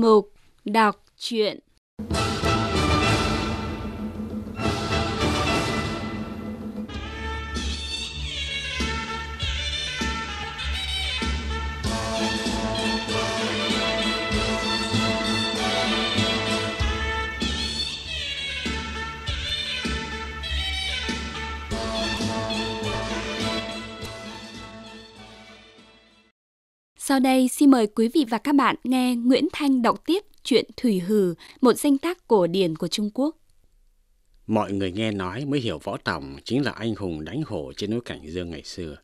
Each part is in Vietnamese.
mục đọc truyện Sau đây xin mời quý vị và các bạn nghe Nguyễn Thanh đọc tiếp chuyện Thủy Hử, một danh tác cổ điển của Trung Quốc. Mọi người nghe nói mới hiểu Võ Tòng chính là anh hùng đánh hổ trên núi Cảnh Dương ngày xưa.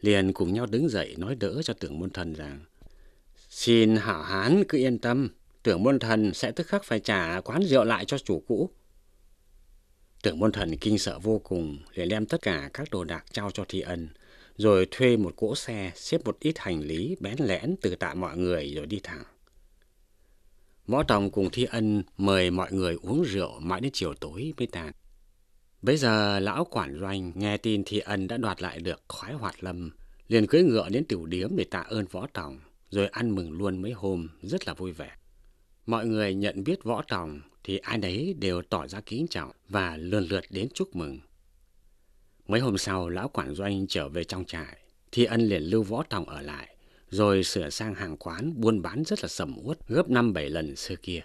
Liền cùng nhau đứng dậy nói đỡ cho tưởng môn thần rằng Xin hảo hán cứ yên tâm, tưởng môn thần sẽ tức khắc phải trả quán rượu lại cho chủ cũ. Tưởng môn thần kinh sợ vô cùng, liền đem tất cả các đồ đạc trao cho thi ân, rồi thuê một cỗ xe xếp một ít hành lý bén lẽn từ tạ mọi người rồi đi thẳng. Võ Tòng cùng Thi Ân mời mọi người uống rượu mãi đến chiều tối mới tàn. Bây giờ lão quản doanh nghe tin Thi Ân đã đoạt lại được khoái hoạt lâm, liền cưới ngựa đến tiểu điếm để tạ ơn Võ Tòng, rồi ăn mừng luôn mấy hôm, rất là vui vẻ. Mọi người nhận biết Võ Tòng thì ai đấy đều tỏ ra kính trọng và lần lượt đến chúc mừng. Mấy hôm sau, lão quản doanh trở về trong trại, Thi ân liền lưu võ tòng ở lại, rồi sửa sang hàng quán buôn bán rất là sầm uất gấp 5-7 lần xưa kia.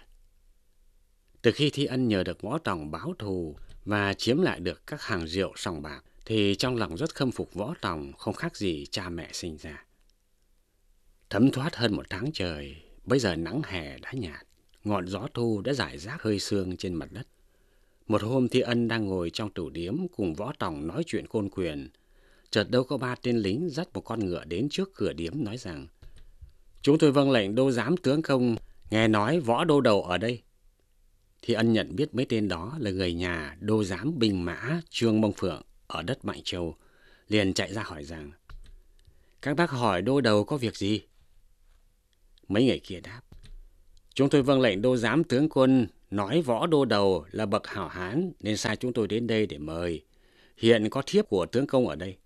Từ khi Thi Ân nhờ được Võ Tòng báo thù và chiếm lại được các hàng rượu sòng bạc, thì trong lòng rất khâm phục Võ Tòng không khác gì cha mẹ sinh ra. Thấm thoát hơn một tháng trời, bây giờ nắng hè đã nhạt, ngọn gió thu đã giải rác hơi sương trên mặt đất. Một hôm Thi Ân đang ngồi trong tủ điếm cùng Võ Tòng nói chuyện côn quyền. Chợt đâu có ba tên lính dắt một con ngựa đến trước cửa điếm nói rằng Chúng tôi vâng lệnh đô giám tướng không, nghe nói Võ Đô Đầu ở đây. Thi Ân nhận biết mấy tên đó là người nhà đô giám Bình Mã Trương Mông Phượng ở đất Mạnh Châu, liền chạy ra hỏi rằng Các bác hỏi đô đầu có việc gì? Mấy người kia đáp Chúng tôi vâng lệnh đô giám tướng quân Nói võ đô đầu là bậc hảo hán nên sai chúng tôi đến đây để mời. Hiện có thiếp của tướng công ở đây.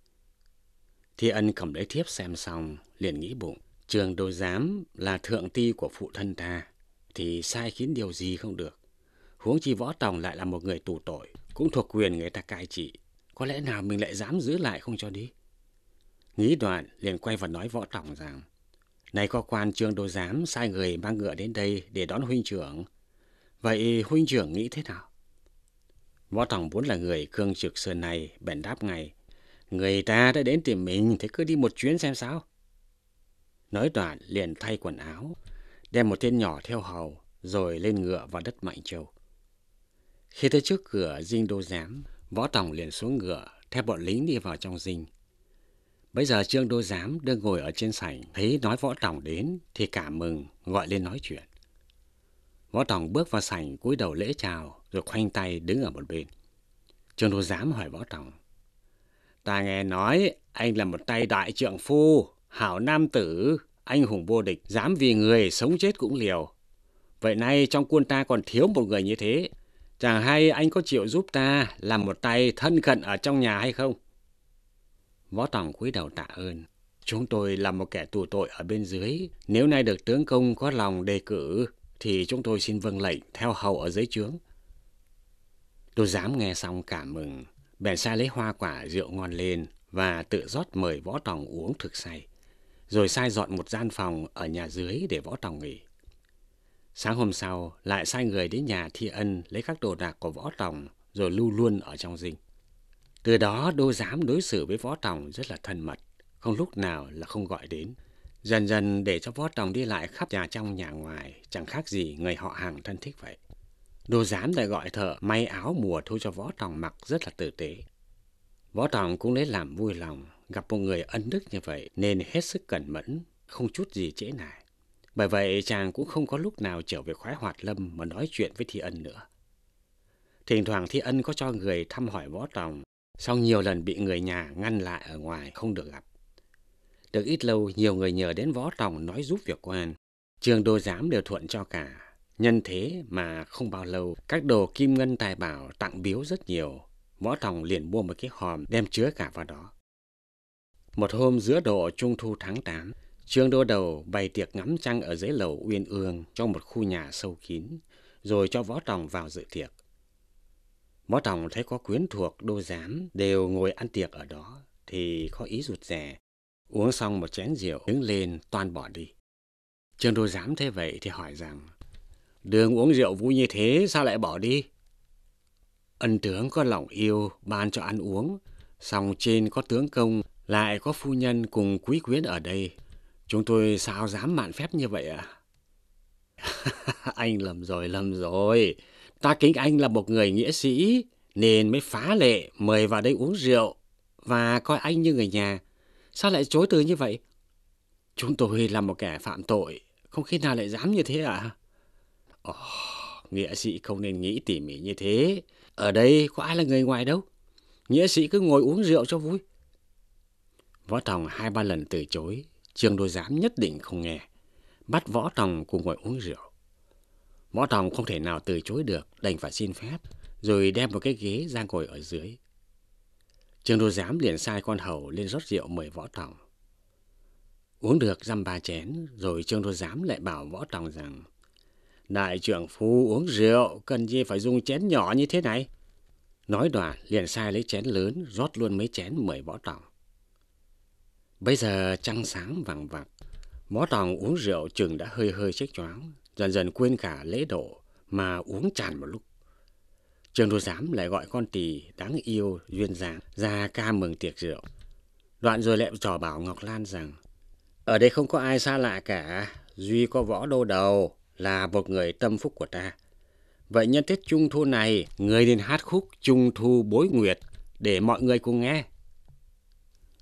Thi ân cầm lấy thiếp xem xong, liền nghĩ bụng. Trường đô giám là thượng ti của phụ thân ta, thì sai khiến điều gì không được. Huống chi võ tòng lại là một người tù tội, cũng thuộc quyền người ta cai trị. Có lẽ nào mình lại dám giữ lại không cho đi? Nghĩ đoạn, liền quay vào nói võ tòng rằng, Này có quan trương đô giám sai người mang ngựa đến đây để đón huynh trưởng, Vậy huynh trưởng nghĩ thế nào? Võ Tòng vốn là người cương trực sơn này, bèn đáp ngay. Người ta đã đến tìm mình, thế cứ đi một chuyến xem sao. Nói đoạn liền thay quần áo, đem một tên nhỏ theo hầu, rồi lên ngựa vào đất Mạnh Châu. Khi tới trước cửa dinh đô giám, Võ Tòng liền xuống ngựa, theo bọn lính đi vào trong dinh. Bây giờ Trương Đô Giám đang ngồi ở trên sảnh, thấy nói Võ Tòng đến thì cảm mừng, gọi lên nói chuyện. Võ Tòng bước vào sảnh cúi đầu lễ chào rồi khoanh tay đứng ở một bên. Trương Đô Giám hỏi Võ Tòng. Ta nghe nói anh là một tay đại trượng phu, hảo nam tử, anh hùng vô địch, dám vì người sống chết cũng liều. Vậy nay trong quân ta còn thiếu một người như thế. Chẳng hay anh có chịu giúp ta làm một tay thân cận ở trong nhà hay không? Võ Tòng cúi đầu tạ ơn. Chúng tôi là một kẻ tù tội ở bên dưới. Nếu nay được tướng công có lòng đề cử, thì chúng tôi xin vâng lệnh theo hầu ở dưới trướng. Tôi dám nghe xong cảm mừng, bèn sai lấy hoa quả rượu ngon lên và tự rót mời võ tòng uống thực say, rồi sai dọn một gian phòng ở nhà dưới để võ tòng nghỉ. Sáng hôm sau, lại sai người đến nhà thi ân lấy các đồ đạc của võ tòng rồi lưu luôn ở trong dinh. Từ đó đô giám đối xử với võ tòng rất là thân mật, không lúc nào là không gọi đến. Dần dần để cho võ tòng đi lại khắp nhà trong nhà ngoài, chẳng khác gì người họ hàng thân thích vậy. Đồ giám lại gọi thợ may áo mùa thu cho võ tòng mặc rất là tử tế. Võ tòng cũng lấy làm vui lòng, gặp một người ân đức như vậy nên hết sức cẩn mẫn, không chút gì trễ nài Bởi vậy chàng cũng không có lúc nào trở về khoái hoạt lâm mà nói chuyện với Thi Ân nữa. Thỉnh thoảng Thi Ân có cho người thăm hỏi võ tòng, sau nhiều lần bị người nhà ngăn lại ở ngoài không được gặp. Được ít lâu, nhiều người nhờ đến võ tòng nói giúp việc quan. Trường đô giám đều thuận cho cả. Nhân thế mà không bao lâu, các đồ kim ngân tài bảo tặng biếu rất nhiều. Võ tòng liền mua một cái hòm đem chứa cả vào đó. Một hôm giữa độ trung thu tháng 8, Trương Đô Đầu bày tiệc ngắm trăng ở dưới lầu Uyên Ương trong một khu nhà sâu kín, rồi cho Võ Tòng vào dự tiệc. Võ Tòng thấy có quyến thuộc đô giám đều ngồi ăn tiệc ở đó, thì có ý rụt rè, Uống xong một chén rượu, đứng lên, toàn bỏ đi. Trương Đô Giám thế vậy thì hỏi rằng, đường uống rượu vui như thế sao lại bỏ đi? Ân tướng có lòng yêu, ban cho ăn uống, xong trên có tướng công, lại có phu nhân cùng quý quyến ở đây. Chúng tôi sao dám mạn phép như vậy ạ? À? anh lầm rồi, lầm rồi. Ta kính anh là một người nghĩa sĩ, nên mới phá lệ mời vào đây uống rượu và coi anh như người nhà. Sao lại chối từ như vậy? Chúng tôi là một kẻ phạm tội, không khi nào lại dám như thế à? Ồ, nghĩa sĩ không nên nghĩ tỉ mỉ như thế. Ở đây có ai là người ngoài đâu. Nghĩa sĩ cứ ngồi uống rượu cho vui. Võ Tòng hai ba lần từ chối, Trương Đô Giám nhất định không nghe. Bắt Võ Tòng cùng ngồi uống rượu. Võ Tòng không thể nào từ chối được, đành phải xin phép, rồi đem một cái ghế ra ngồi ở dưới trương đô giám liền sai con hầu lên rót rượu mời võ tòng. Uống được dăm ba chén, rồi trương đô giám lại bảo võ tòng rằng Đại trưởng phu uống rượu, cần gì phải dùng chén nhỏ như thế này? Nói đoạn, liền sai lấy chén lớn, rót luôn mấy chén mời võ tòng. Bây giờ trăng sáng vàng vặc, võ tòng uống rượu chừng đã hơi hơi chết choáng, dần dần quên cả lễ độ mà uống tràn một lúc. Trường đồ giám lại gọi con tỳ đáng yêu duyên dáng ra ca mừng tiệc rượu. Đoạn rồi lại trò bảo Ngọc Lan rằng Ở đây không có ai xa lạ cả, Duy có võ đô đầu là một người tâm phúc của ta. Vậy nhân tiết trung thu này, người nên hát khúc trung thu bối nguyệt để mọi người cùng nghe.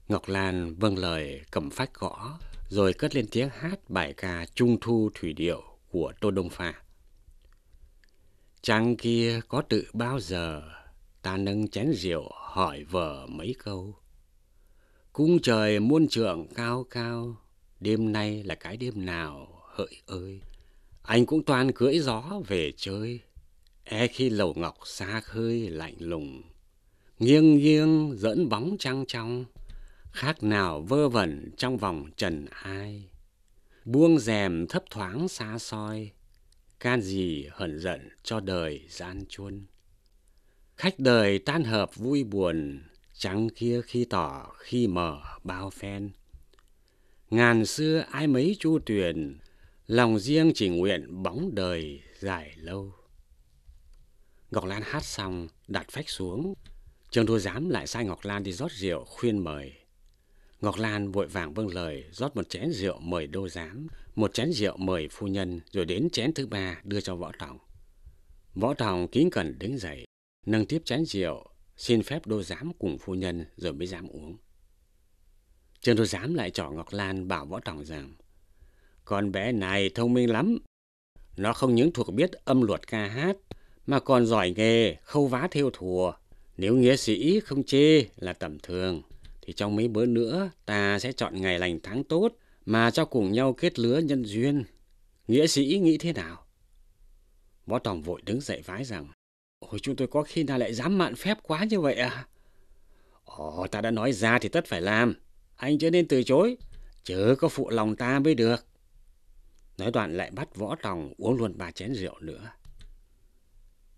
Ngọc Lan vâng lời cầm phách gõ, rồi cất lên tiếng hát bài ca Trung Thu Thủy Điệu của Tô Đông Phà. Chàng kia có tự bao giờ ta nâng chén rượu hỏi vợ mấy câu. Cung trời muôn trượng cao cao, đêm nay là cái đêm nào hỡi ơi. Anh cũng toàn cưỡi gió về chơi, e khi lầu ngọc xa khơi lạnh lùng. Nghiêng nghiêng dẫn bóng trăng trong, khác nào vơ vẩn trong vòng trần ai. Buông rèm thấp thoáng xa soi can gì hận giận cho đời gian chuôn. Khách đời tan hợp vui buồn, trắng kia khi tỏ khi mở bao phen. Ngàn xưa ai mấy chu tuyền, lòng riêng chỉ nguyện bóng đời dài lâu. Ngọc Lan hát xong, đặt phách xuống. Trường Đô Giám lại sai Ngọc Lan đi rót rượu khuyên mời. Ngọc Lan vội vàng vâng lời rót một chén rượu mời Đô Giám một chén rượu mời phu nhân rồi đến chén thứ ba đưa cho Võ Tòng. Võ Tòng kính cẩn đứng dậy, nâng tiếp chén rượu, xin phép đô giám cùng phu nhân rồi mới dám uống. Trương đô giám lại trỏ Ngọc Lan bảo Võ Tòng rằng Con bé này thông minh lắm. Nó không những thuộc biết âm luật ca hát mà còn giỏi nghề khâu vá thêu thùa. Nếu nghĩa sĩ không chê là tầm thường thì trong mấy bữa nữa ta sẽ chọn ngày lành tháng tốt mà cho cùng nhau kết lứa nhân duyên. Nghĩa sĩ nghĩ thế nào? Võ Tòng vội đứng dậy vái rằng, Ôi chúng tôi có khi nào lại dám mạn phép quá như vậy à? Ồ, ta đã nói ra thì tất phải làm. Anh chưa nên từ chối, chớ có phụ lòng ta mới được. Nói đoạn lại bắt Võ Tòng uống luôn ba chén rượu nữa.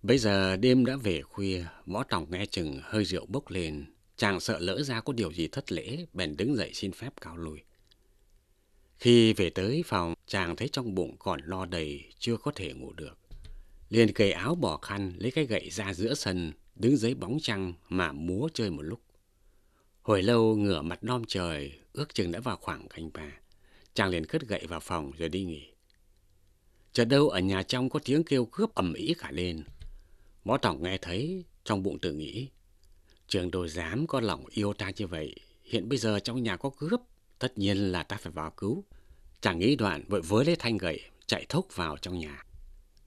Bây giờ đêm đã về khuya, Võ Tòng nghe chừng hơi rượu bốc lên. Chàng sợ lỡ ra có điều gì thất lễ, bèn đứng dậy xin phép cáo lùi. Khi về tới phòng, chàng thấy trong bụng còn lo đầy, chưa có thể ngủ được. Liền cởi áo bỏ khăn, lấy cái gậy ra giữa sân, đứng dưới bóng trăng mà múa chơi một lúc. Hồi lâu ngửa mặt đom trời, ước chừng đã vào khoảng canh ba. Chàng liền cất gậy vào phòng rồi đi nghỉ. Chợt đâu ở nhà trong có tiếng kêu cướp ầm ĩ cả lên. Võ Tổng nghe thấy, trong bụng tự nghĩ. Trường đồ dám có lòng yêu ta như vậy, hiện bây giờ trong nhà có cướp, Tất nhiên là ta phải vào cứu. Chàng nghĩ đoạn vội với lấy thanh gậy, chạy thốc vào trong nhà.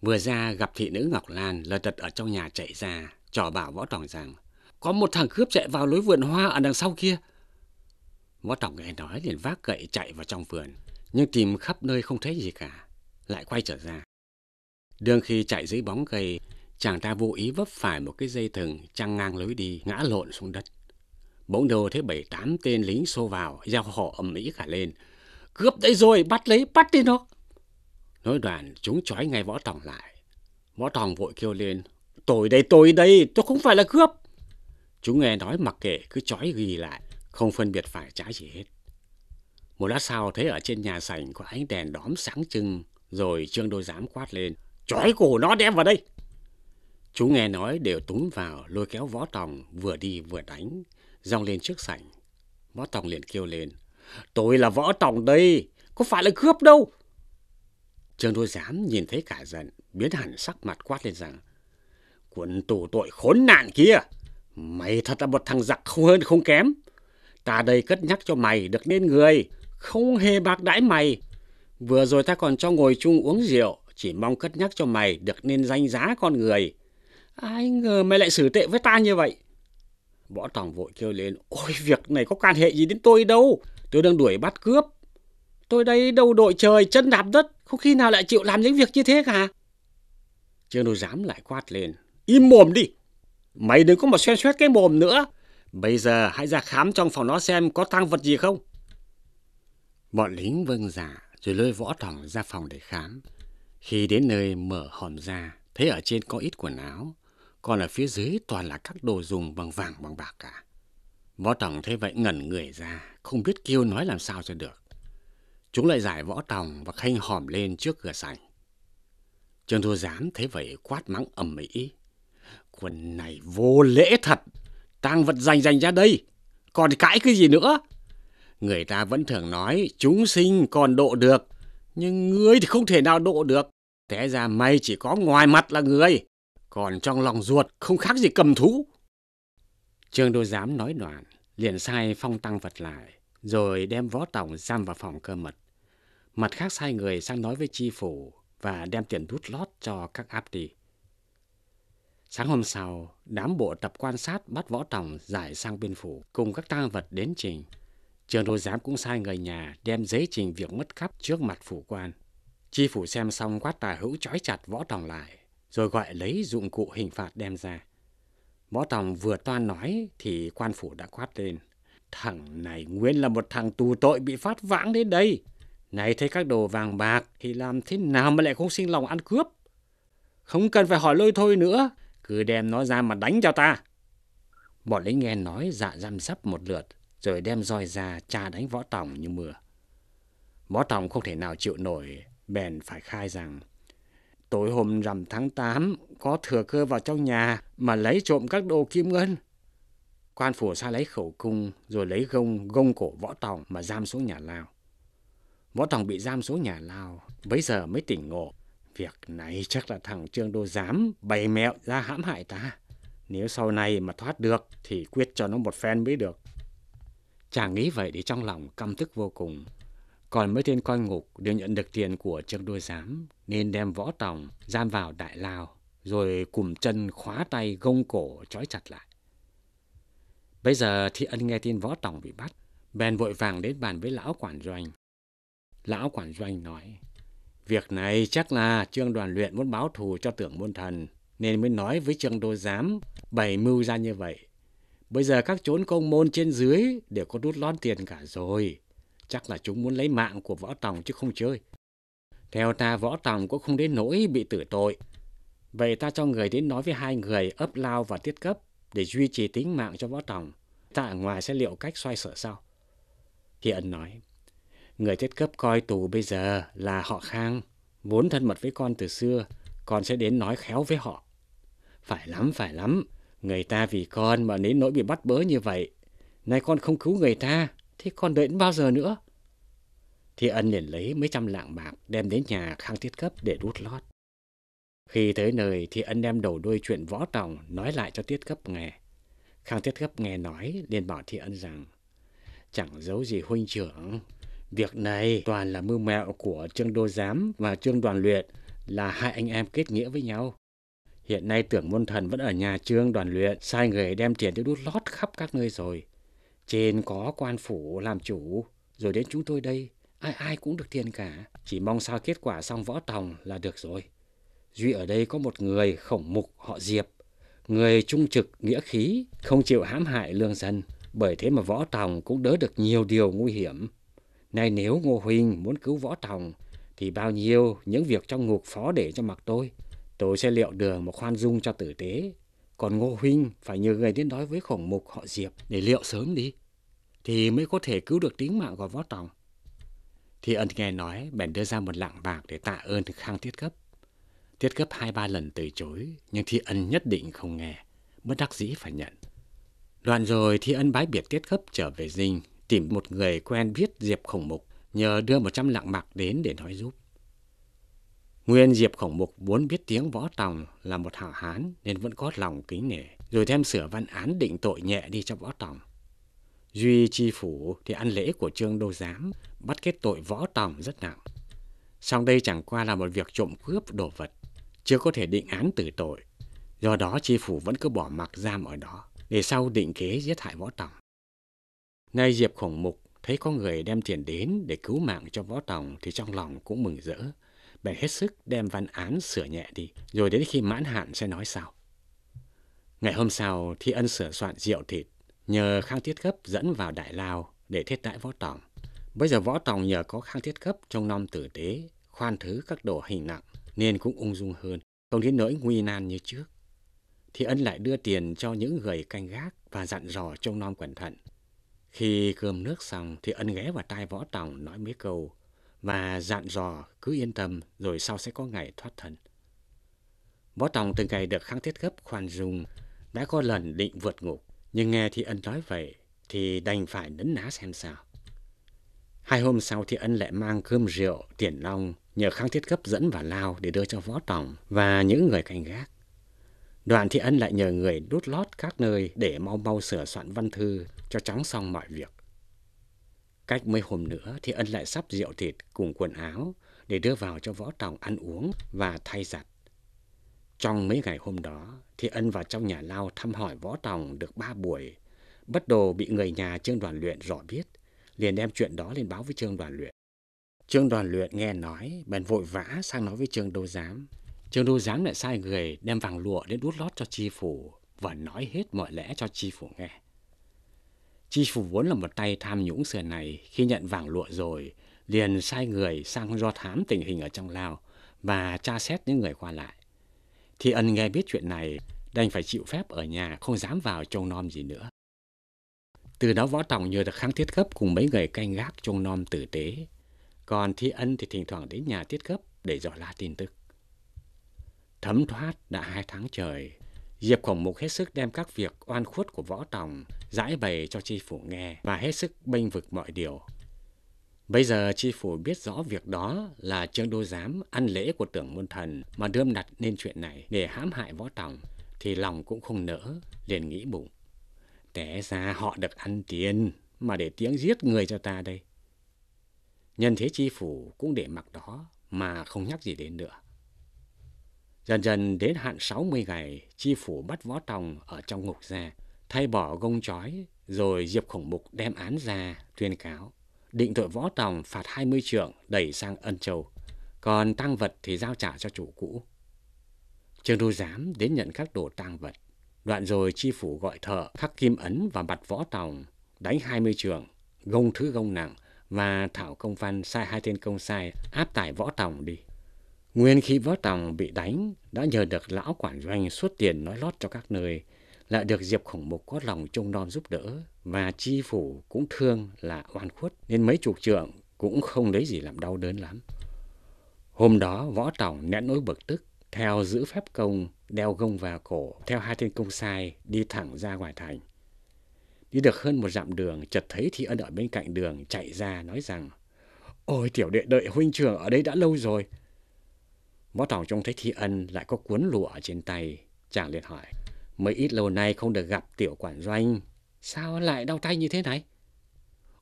Vừa ra gặp thị nữ Ngọc Lan lật đật ở trong nhà chạy ra, trò bảo võ tòng rằng có một thằng cướp chạy vào lối vườn hoa ở đằng sau kia. Võ tòng nghe nói liền vác gậy chạy vào trong vườn, nhưng tìm khắp nơi không thấy gì cả, lại quay trở ra. Đương khi chạy dưới bóng cây, chàng ta vô ý vấp phải một cái dây thừng trăng ngang lối đi, ngã lộn xuống đất. Bỗng đâu thấy bảy tám tên lính xô vào, gieo họ ầm ĩ cả lên. Cướp đấy rồi, bắt lấy, bắt đi nó. Nói đoàn, chúng trói ngay võ tòng lại. Võ tòng vội kêu lên, tôi đây, tôi đây, tôi không phải là cướp. Chúng nghe nói mặc kệ, cứ trói ghi lại, không phân biệt phải trái gì hết. Một lát sau thấy ở trên nhà sảnh có ánh đèn đóm sáng trưng, rồi trương đôi giám quát lên, trói cổ nó đem vào đây. Chúng nghe nói đều túng vào lôi kéo võ tòng vừa đi vừa đánh, Dòng lên trước sảnh, Võ Tòng liền kêu lên. Tôi là Võ Tòng đây, có phải là cướp đâu. Trương Đô Giám nhìn thấy cả giận, biến hẳn sắc mặt quát lên rằng. quân tù tội khốn nạn kia, mày thật là một thằng giặc không hơn không kém. Ta đây cất nhắc cho mày được nên người, không hề bạc đãi mày. Vừa rồi ta còn cho ngồi chung uống rượu, chỉ mong cất nhắc cho mày được nên danh giá con người. Ai ngờ mày lại xử tệ với ta như vậy. Võ Tòng vội kêu lên, ôi việc này có quan hệ gì đến tôi đâu, tôi đang đuổi bắt cướp. Tôi đây đâu đội trời, chân đạp đất, không khi nào lại chịu làm những việc như thế cả. Trương Đô Giám lại quát lên, im mồm đi, mày đừng có mà xoen xoét cái mồm nữa. Bây giờ hãy ra khám trong phòng nó xem có tăng vật gì không. Bọn lính vâng giả dạ rồi lôi võ tòng ra phòng để khám. Khi đến nơi mở hòm ra, thấy ở trên có ít quần áo, còn ở phía dưới toàn là các đồ dùng bằng vàng bằng bạc cả. Võ Tòng thấy vậy ngẩn người ra, không biết kêu nói làm sao cho được. Chúng lại giải Võ Tòng và khanh hòm lên trước cửa sảnh. Trương Thu Giám thấy vậy quát mắng ầm ĩ. Quần này vô lễ thật, tang vật dành dành ra đây, còn cãi cái gì nữa? Người ta vẫn thường nói chúng sinh còn độ được, nhưng ngươi thì không thể nào độ được. Thế ra mày chỉ có ngoài mặt là người còn trong lòng ruột không khác gì cầm thú. Trương Đô Giám nói đoạn, liền sai phong tăng vật lại, rồi đem võ tổng giam vào phòng cơ mật. Mặt khác sai người sang nói với chi phủ và đem tiền rút lót cho các áp đi. Sáng hôm sau, đám bộ tập quan sát bắt võ tổng giải sang bên phủ cùng các tang vật đến trình. Trường đô giám cũng sai người nhà đem giấy trình việc mất cắp trước mặt phủ quan. Chi phủ xem xong quát tài hữu trói chặt võ tổng lại, rồi gọi lấy dụng cụ hình phạt đem ra. Võ Tòng vừa toan nói thì quan phủ đã quát lên. Thằng này nguyên là một thằng tù tội bị phát vãng đến đây. Này thấy các đồ vàng bạc thì làm thế nào mà lại không sinh lòng ăn cướp? Không cần phải hỏi lôi thôi nữa, cứ đem nó ra mà đánh cho ta. Bọn lính nghe nói dạ răm sắp một lượt, rồi đem roi ra cha đánh võ tòng như mưa. Võ tòng không thể nào chịu nổi, bèn phải khai rằng Tối hôm rằm tháng 8 có thừa cơ vào trong nhà mà lấy trộm các đồ kim ngân. Quan phủ sai lấy khẩu cung rồi lấy gông gông cổ võ tòng mà giam xuống nhà lao. Võ tòng bị giam xuống nhà lao, bấy giờ mới tỉnh ngộ. Việc này chắc là thằng Trương Đô Giám bày mẹo ra hãm hại ta. Nếu sau này mà thoát được thì quyết cho nó một phen mới được. Chàng nghĩ vậy để trong lòng căm tức vô cùng. Còn mấy tên coi ngục đều nhận được tiền của trương đôi giám, nên đem võ tòng giam vào đại lao, rồi cùm chân khóa tay gông cổ trói chặt lại. Bây giờ thì ân nghe tin võ tòng bị bắt, bèn vội vàng đến bàn với lão quản doanh. Lão quản doanh nói, việc này chắc là trương đoàn luyện muốn báo thù cho tưởng môn thần, nên mới nói với trương đô giám bày mưu ra như vậy. Bây giờ các chốn công môn trên dưới đều có đút lón tiền cả rồi, Chắc là chúng muốn lấy mạng của võ tòng chứ không chơi. Theo ta võ tòng cũng không đến nỗi bị tử tội. Vậy ta cho người đến nói với hai người ấp lao và tiết cấp để duy trì tính mạng cho võ tòng. Ta ở ngoài sẽ liệu cách xoay sở sau. Hiện nói, người tiết cấp coi tù bây giờ là họ khang, vốn thân mật với con từ xưa, con sẽ đến nói khéo với họ. Phải lắm, phải lắm, người ta vì con mà đến nỗi bị bắt bớ như vậy. Nay con không cứu người ta, Thế còn đợi đến bao giờ nữa? Thì ân liền lấy mấy trăm lạng bạc đem đến nhà khang thiết cấp để đút lót. Khi tới nơi thì ân đem đầu đuôi chuyện võ tòng nói lại cho tiết cấp nghe. Khang tiết cấp nghe nói liền bảo thị ân rằng Chẳng giấu gì huynh trưởng, việc này toàn là mưu mẹo của trương đô giám và trương đoàn luyện là hai anh em kết nghĩa với nhau. Hiện nay tưởng môn thần vẫn ở nhà trương đoàn luyện, sai người đem tiền đi đút lót khắp các nơi rồi. Trên có quan phủ làm chủ, rồi đến chúng tôi đây, ai ai cũng được thiên cả. Chỉ mong sao kết quả xong võ tòng là được rồi. Duy ở đây có một người khổng mục họ Diệp, người trung trực nghĩa khí, không chịu hãm hại lương dân. Bởi thế mà võ tòng cũng đỡ được nhiều điều nguy hiểm. Nay nếu Ngô Huynh muốn cứu võ tòng, thì bao nhiêu những việc trong ngục phó để cho mặc tôi. Tôi sẽ liệu đường một khoan dung cho tử tế còn Ngô Huynh phải nhờ người đến nói với khổng mục họ Diệp để liệu sớm đi, thì mới có thể cứu được tính mạng của võ tòng. Thì ân nghe nói bèn đưa ra một lạng bạc để tạ ơn khang tiết cấp. tiết cấp hai ba lần từ chối, nhưng Thi Ân nhất định không nghe, bất đắc dĩ phải nhận. Đoạn rồi Thi Ân bái biệt tiết cấp trở về dinh, tìm một người quen biết Diệp Khổng Mục, nhờ đưa một trăm lạng bạc đến để nói giúp. Nguyên Diệp Khổng Mục muốn biết tiếng võ tòng là một hảo hán nên vẫn có lòng kính nể, rồi thêm sửa văn án định tội nhẹ đi cho võ tòng. Duy Chi Phủ thì ăn lễ của Trương Đô Giám, bắt kết tội võ tòng rất nặng. Song đây chẳng qua là một việc trộm cướp đồ vật, chưa có thể định án tử tội. Do đó Chi Phủ vẫn cứ bỏ mặc giam ở đó, để sau định kế giết hại võ tòng. Nay Diệp Khổng Mục thấy có người đem tiền đến để cứu mạng cho võ tòng thì trong lòng cũng mừng rỡ, đành hết sức đem văn án sửa nhẹ đi, rồi đến khi mãn hạn sẽ nói sao. Ngày hôm sau, Thi Ân sửa soạn rượu thịt, nhờ Khang Thiết Cấp dẫn vào Đại Lao để thiết đãi võ tòng. Bây giờ võ tòng nhờ có Khang Thiết Cấp trong nom tử tế, khoan thứ các đồ hình nặng, nên cũng ung dung hơn, không đến nỗi nguy nan như trước. Thi Ân lại đưa tiền cho những người canh gác và dặn dò trông nom cẩn thận. Khi cơm nước xong, thì Ân ghé vào tai võ tòng nói mấy câu và dặn dò cứ yên tâm rồi sau sẽ có ngày thoát thân. Võ Tòng từng ngày được kháng thiết gấp khoan dung, đã có lần định vượt ngục, nhưng nghe Thi Ân nói vậy thì đành phải nấn ná xem sao. Hai hôm sau Thi Ân lại mang cơm rượu, tiền long, nhờ kháng thiết gấp dẫn vào Lao để đưa cho Võ Tòng và những người canh gác. đoạn Thi Ân lại nhờ người đút lót các nơi để mau mau sửa soạn văn thư cho chóng xong mọi việc. Cách mấy hôm nữa thì Ân lại sắp rượu thịt cùng quần áo để đưa vào cho võ tòng ăn uống và thay giặt. Trong mấy ngày hôm đó thì Ân vào trong nhà lao thăm hỏi võ tòng được ba buổi. Bất đồ bị người nhà Trương Đoàn Luyện rõ biết, liền đem chuyện đó lên báo với Trương Đoàn Luyện. Trương Đoàn Luyện nghe nói, bèn vội vã sang nói với Trương Đô Giám. Trương Đô Giám lại sai người đem vàng lụa đến đút lót cho chi phủ và nói hết mọi lẽ cho chi phủ nghe. Chi phủ vốn là một tay tham nhũng sửa này, khi nhận vàng lụa rồi, liền sai người sang do thám tình hình ở trong Lào và tra xét những người qua lại. Thì ân nghe biết chuyện này, đành phải chịu phép ở nhà, không dám vào trông nom gì nữa. Từ đó võ tòng nhờ được kháng thiết cấp cùng mấy người canh gác trông nom tử tế. Còn thi ân thì thỉnh thoảng đến nhà thiết cấp để dò la tin tức. Thấm thoát đã hai tháng trời, Diệp Khổng Mục hết sức đem các việc oan khuất của võ tòng giải bày cho tri phủ nghe và hết sức bênh vực mọi điều. Bây giờ tri phủ biết rõ việc đó là Trương Đô Giám ăn lễ của tưởng môn thần mà đươm đặt nên chuyện này để hãm hại võ tòng thì lòng cũng không nỡ, liền nghĩ bụng. Té ra họ được ăn tiền mà để tiếng giết người cho ta đây. Nhân thế tri phủ cũng để mặc đó mà không nhắc gì đến nữa. Dần dần đến hạn 60 ngày, chi phủ bắt võ tòng ở trong ngục ra, thay bỏ gông chói, rồi Diệp Khổng Mục đem án ra, tuyên cáo. Định tội võ tòng phạt 20 trượng đẩy sang Ân Châu, còn tăng vật thì giao trả cho chủ cũ. Trương Đô Giám đến nhận các đồ tăng vật. Đoạn rồi chi phủ gọi thợ khắc kim ấn và mặt võ tòng, đánh 20 trường, gông thứ gông nặng và thảo công văn sai hai tên công sai áp tải võ tòng đi. Nguyên khi võ tòng bị đánh, đã nhờ được lão quản doanh suốt tiền nói lót cho các nơi, lại được Diệp Khổng Mục có lòng trông non giúp đỡ, và chi phủ cũng thương là oan khuất, nên mấy chục trượng cũng không lấy gì làm đau đớn lắm. Hôm đó, võ tòng nén nỗi bực tức, theo giữ phép công, đeo gông vào cổ, theo hai tên công sai, đi thẳng ra ngoài thành. Đi được hơn một dặm đường, chợt thấy Thi Ân ở bên cạnh đường chạy ra nói rằng, Ôi tiểu đệ đợi huynh trưởng ở đây đã lâu rồi, Võ Tòng trông thấy Thi Ân lại có cuốn lụa trên tay, chàng liền hỏi. Mới ít lâu nay không được gặp tiểu quản doanh, sao lại đau tay như thế này?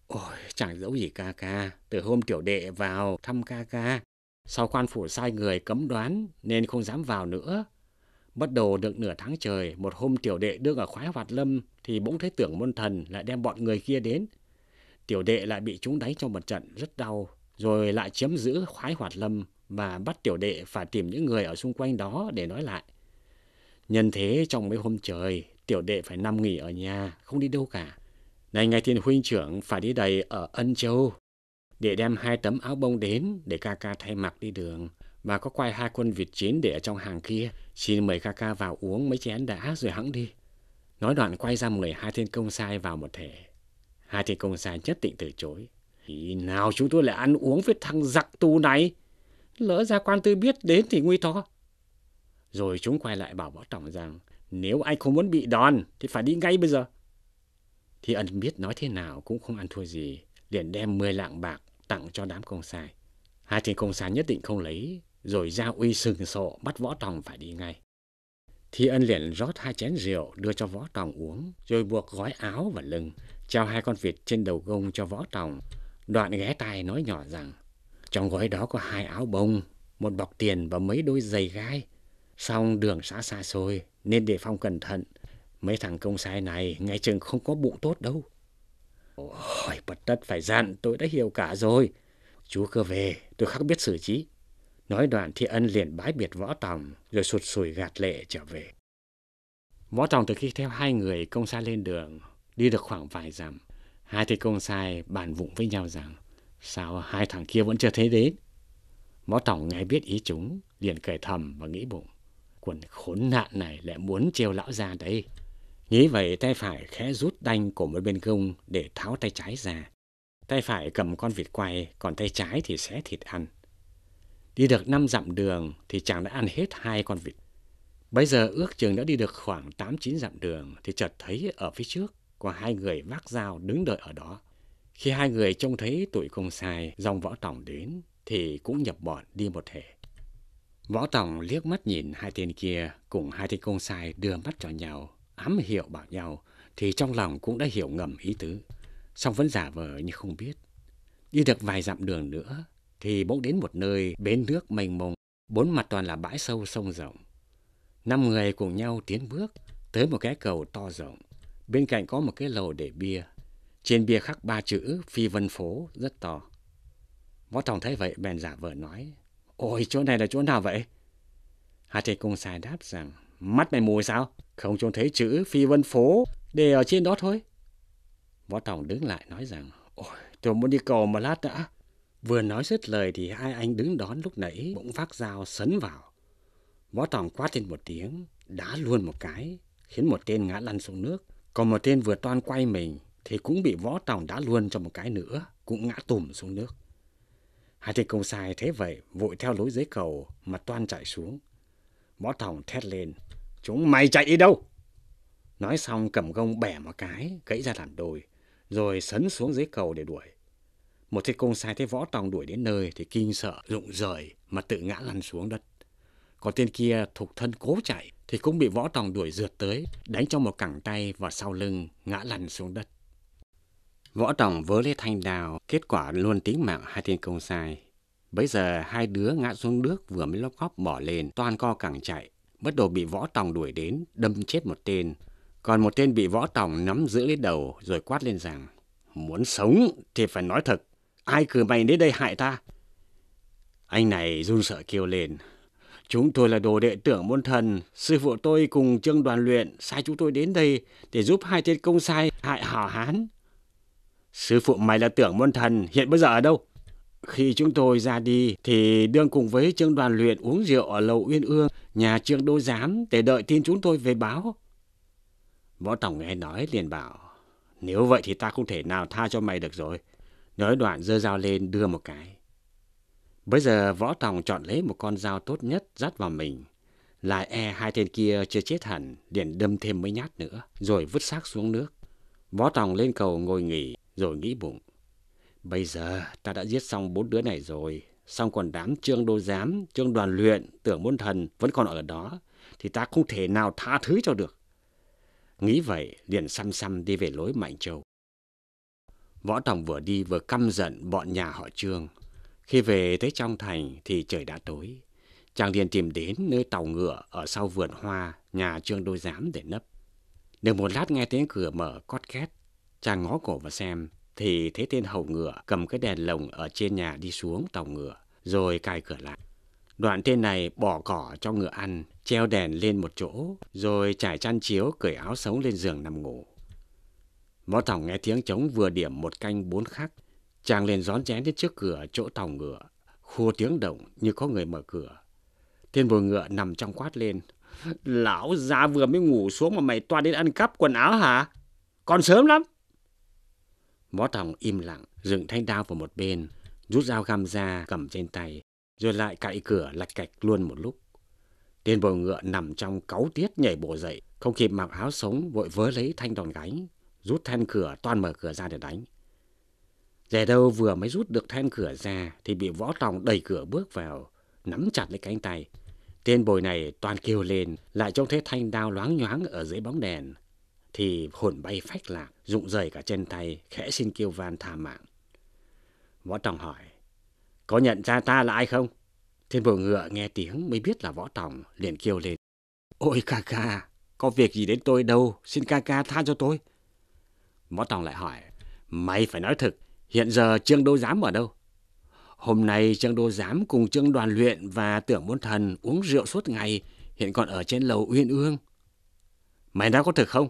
Ôi, chẳng giấu gì ca ca, từ hôm tiểu đệ vào thăm ca ca, sau quan phủ sai người cấm đoán nên không dám vào nữa. Bắt đầu được nửa tháng trời, một hôm tiểu đệ đương ở khoái hoạt lâm thì bỗng thấy tưởng môn thần lại đem bọn người kia đến. Tiểu đệ lại bị chúng đánh trong một trận rất đau, rồi lại chiếm giữ khoái hoạt lâm và bắt tiểu đệ phải tìm những người ở xung quanh đó để nói lại. Nhân thế trong mấy hôm trời, tiểu đệ phải nằm nghỉ ở nhà, không đi đâu cả. Này ngài thiên huynh trưởng phải đi đầy ở Ân Châu, để đem hai tấm áo bông đến để ca ca thay mặc đi đường và có quay hai quân vịt chiến để ở trong hàng kia. Xin mời ca ca vào uống mấy chén đã rồi hẵng đi. Nói đoạn quay ra mời hai thiên công sai vào một thể. Hai thiên công sai nhất định từ chối. Thì nào chúng tôi lại ăn uống với thằng giặc tu này? Lỡ ra quan tư biết đến thì nguy to. Rồi chúng quay lại bảo võ trọng rằng nếu anh không muốn bị đòn thì phải đi ngay bây giờ. Thì ẩn biết nói thế nào cũng không ăn thua gì, liền đem 10 lạng bạc tặng cho đám công sai. Hai thì công sai nhất định không lấy, rồi ra uy sừng sộ bắt võ tòng phải đi ngay. Thì ân liền rót hai chén rượu đưa cho võ tòng uống, rồi buộc gói áo và lưng, trao hai con vịt trên đầu gông cho võ tòng. Đoạn ghé tai nói nhỏ rằng, trong gói đó có hai áo bông, một bọc tiền và mấy đôi giày gai. Xong đường xa xa xôi nên đề phòng cẩn thận. Mấy thằng công sai này ngay chừng không có bụng tốt đâu. Ôi, bật tất phải dặn, tôi đã hiểu cả rồi. Chú cứ về, tôi khắc biết xử trí. Nói đoạn thì ân liền bái biệt võ tòng, rồi sụt sùi gạt lệ trở về. Võ tòng từ khi theo hai người công sai lên đường, đi được khoảng vài dặm. Hai thầy công sai bàn vụng với nhau rằng Sao hai thằng kia vẫn chưa thấy đến? Mó Tỏng nghe biết ý chúng, liền cười thầm và nghĩ bụng. Quần khốn nạn này lại muốn trêu lão ra đây. Nghĩ vậy tay phải khẽ rút đanh của một bên gông để tháo tay trái ra. Tay phải cầm con vịt quay, còn tay trái thì xé thịt ăn. Đi được năm dặm đường thì chàng đã ăn hết hai con vịt. Bây giờ ước chừng đã đi được khoảng 8-9 dặm đường thì chợt thấy ở phía trước có hai người vác dao đứng đợi ở đó. Khi hai người trông thấy tuổi công sai dòng võ tổng đến thì cũng nhập bọn đi một thể. Võ tổng liếc mắt nhìn hai tên kia cùng hai tên công sai đưa mắt cho nhau, ám hiệu bảo nhau thì trong lòng cũng đã hiểu ngầm ý tứ, song vẫn giả vờ như không biết. Đi được vài dặm đường nữa thì bỗng đến một nơi bến nước mênh mông, bốn mặt toàn là bãi sâu sông rộng. Năm người cùng nhau tiến bước tới một cái cầu to rộng, bên cạnh có một cái lầu để bia trên bia khắc ba chữ Phi Vân Phố rất to. Võ Tòng thấy vậy bèn giả vờ nói, Ôi chỗ này là chỗ nào vậy? Hà Thầy công Sai đáp rằng, Mắt mày mù sao? Không trông thấy chữ Phi Vân Phố, để ở trên đó thôi. Võ Tòng đứng lại nói rằng, Ôi tôi muốn đi cầu mà lát đã. Vừa nói dứt lời thì hai anh đứng đón lúc nãy bỗng vác dao sấn vào. Võ Tòng quát lên một tiếng, đá luôn một cái, khiến một tên ngã lăn xuống nước. Còn một tên vừa toan quay mình, thì cũng bị võ tòng đã luôn cho một cái nữa, cũng ngã tùm xuống nước. Hai tên công sai thế vậy, vội theo lối dưới cầu mà toan chạy xuống. Võ tòng thét lên, chúng mày chạy đi đâu? Nói xong cầm gông bẻ một cái, gãy ra làm đôi, rồi sấn xuống dưới cầu để đuổi. Một tên công sai thấy võ tòng đuổi đến nơi thì kinh sợ, rụng rời mà tự ngã lăn xuống đất. Còn tên kia thục thân cố chạy thì cũng bị võ tòng đuổi rượt tới, đánh cho một cẳng tay và sau lưng ngã lăn xuống đất. Võ Tòng vớ lấy thanh đào, kết quả luôn tính mạng hai tên công sai. Bây giờ hai đứa ngã xuống nước vừa mới lóc góc bỏ lên, toàn co cẳng chạy. Bất đồ bị Võ Tòng đuổi đến, đâm chết một tên. Còn một tên bị Võ Tòng nắm giữ lấy đầu rồi quát lên rằng, muốn sống thì phải nói thật, ai cử mày đến đây hại ta? Anh này run sợ kêu lên, Chúng tôi là đồ đệ tưởng môn thần, sư phụ tôi cùng trương đoàn luyện sai chúng tôi đến đây để giúp hai tên công sai hại hảo hán. Sư phụ mày là tưởng môn thần, hiện bây giờ ở đâu? Khi chúng tôi ra đi thì đương cùng với trương đoàn luyện uống rượu ở lầu Uyên Ương, nhà trương đô giám để đợi tin chúng tôi về báo. Võ Tổng nghe nói liền bảo, nếu vậy thì ta không thể nào tha cho mày được rồi. Nói đoạn dơ dao lên đưa một cái. Bây giờ Võ Tòng chọn lấy một con dao tốt nhất dắt vào mình. Lại e hai tên kia chưa chết hẳn, liền đâm thêm mấy nhát nữa, rồi vứt xác xuống nước. Võ Tòng lên cầu ngồi nghỉ, rồi nghĩ bụng. Bây giờ ta đã giết xong bốn đứa này rồi, xong còn đám trương đô giám, trương đoàn luyện, tưởng môn thần vẫn còn ở đó, thì ta không thể nào tha thứ cho được. Nghĩ vậy, liền xăm xăm đi về lối Mạnh Châu. Võ Tòng vừa đi vừa căm giận bọn nhà họ trương. Khi về tới trong thành thì trời đã tối. Chàng liền tìm đến nơi tàu ngựa ở sau vườn hoa nhà trương đô giám để nấp. Được một lát nghe tiếng cửa mở cót két Chàng ngó cổ và xem, thì thấy tên hầu ngựa cầm cái đèn lồng ở trên nhà đi xuống tàu ngựa, rồi cài cửa lại. Đoạn tên này bỏ cỏ cho ngựa ăn, treo đèn lên một chỗ, rồi trải chăn chiếu cởi áo sống lên giường nằm ngủ. Võ Thỏng nghe tiếng trống vừa điểm một canh bốn khắc, chàng lên gión rén đến trước cửa chỗ tàu ngựa, khua tiếng động như có người mở cửa. Tên bồi ngựa nằm trong quát lên, Lão già vừa mới ngủ xuống mà mày toa đến ăn cắp quần áo hả? Còn sớm lắm. Võ Tòng im lặng, dựng thanh đao vào một bên, rút dao găm ra cầm trên tay, rồi lại cậy cửa lạch cạch luôn một lúc. Tên bồi ngựa nằm trong cáu tiết nhảy bổ dậy, không kịp mặc áo sống vội vớ lấy thanh đòn gánh, rút then cửa toàn mở cửa ra để đánh. Rẻ đâu vừa mới rút được then cửa ra thì bị võ tòng đẩy cửa bước vào, nắm chặt lấy cánh tay. Tên bồi này toàn kêu lên, lại trông thấy thanh đao loáng nhoáng ở dưới bóng đèn thì hồn bay phách lạc, rụng rời cả chân tay, khẽ xin kêu van tha mạng. Võ Tòng hỏi, có nhận ra ta là ai không? Thiên bồ ngựa nghe tiếng mới biết là Võ Tòng, liền kêu lên. Ôi ca ca, có việc gì đến tôi đâu, xin ca ca tha cho tôi. Võ Tòng lại hỏi, mày phải nói thực, hiện giờ Trương Đô Giám ở đâu? Hôm nay Trương Đô Giám cùng Trương Đoàn Luyện và Tưởng Môn Thần uống rượu suốt ngày, hiện còn ở trên lầu Uyên Ương. Mày đã có thực không?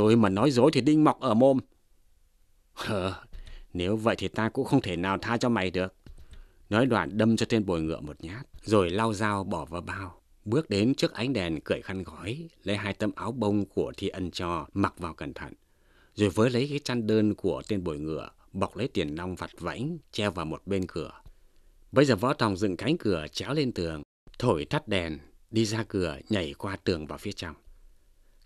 Tôi mà nói dối thì đinh mọc ở mồm. Hờ, nếu vậy thì ta cũng không thể nào tha cho mày được. Nói đoạn đâm cho tên bồi ngựa một nhát, rồi lau dao bỏ vào bao. Bước đến trước ánh đèn cởi khăn gói, lấy hai tấm áo bông của thi ân cho, mặc vào cẩn thận. Rồi với lấy cái chăn đơn của tên bồi ngựa, bọc lấy tiền nong vặt vãnh, treo vào một bên cửa. Bây giờ võ tòng dựng cánh cửa chéo lên tường, thổi tắt đèn, đi ra cửa nhảy qua tường vào phía trong.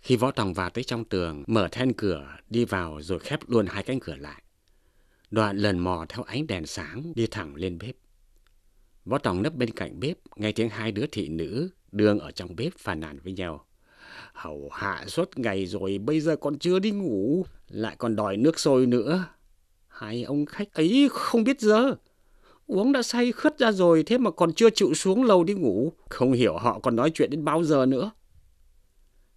Khi võ tòng vào tới trong tường, mở then cửa, đi vào rồi khép luôn hai cánh cửa lại. Đoạn lần mò theo ánh đèn sáng đi thẳng lên bếp. Võ tòng nấp bên cạnh bếp, nghe tiếng hai đứa thị nữ đương ở trong bếp phàn nàn với nhau. Hầu hạ suốt ngày rồi, bây giờ còn chưa đi ngủ, lại còn đòi nước sôi nữa. Hai ông khách ấy không biết giờ. Uống đã say khướt ra rồi, thế mà còn chưa chịu xuống lầu đi ngủ. Không hiểu họ còn nói chuyện đến bao giờ nữa.